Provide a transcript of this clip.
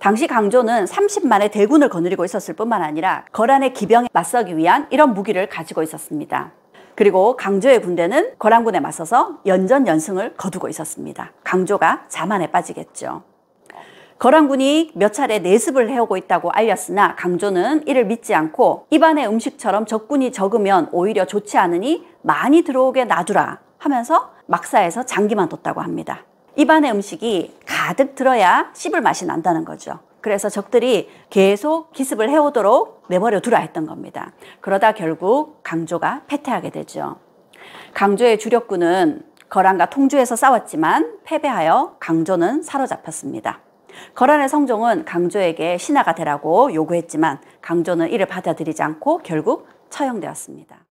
당시 강조는 30만의 대군을 거느리고 있었을 뿐만 아니라 거란의 기병에 맞서기 위한 이런 무기를 가지고 있었습니다. 그리고 강조의 군대는 거란군에 맞서서 연전 연승을 거두고 있었습니다. 강조가 자만에 빠지겠죠. 거란군이 몇 차례 내습을 해오고 있다고 알렸으나 강조는 이를 믿지 않고 입안의 음식처럼 적군이 적으면 오히려 좋지 않으니 많이 들어오게 놔두라 하면서 막사에서 장기만 뒀다고 합니다. 입안의 음식이 가득 들어야 씹을 맛이 난다는 거죠. 그래서 적들이 계속 기습을 해오도록 내버려 두라 했던 겁니다. 그러다 결국 강조가 패퇴하게 되죠. 강조의 주력군은 거란과 통주에서 싸웠지만 패배하여 강조는 사로잡혔습니다. 거란의 성종은 강조에게 신하가 되라고 요구했지만 강조는 이를 받아들이지 않고 결국 처형되었습니다.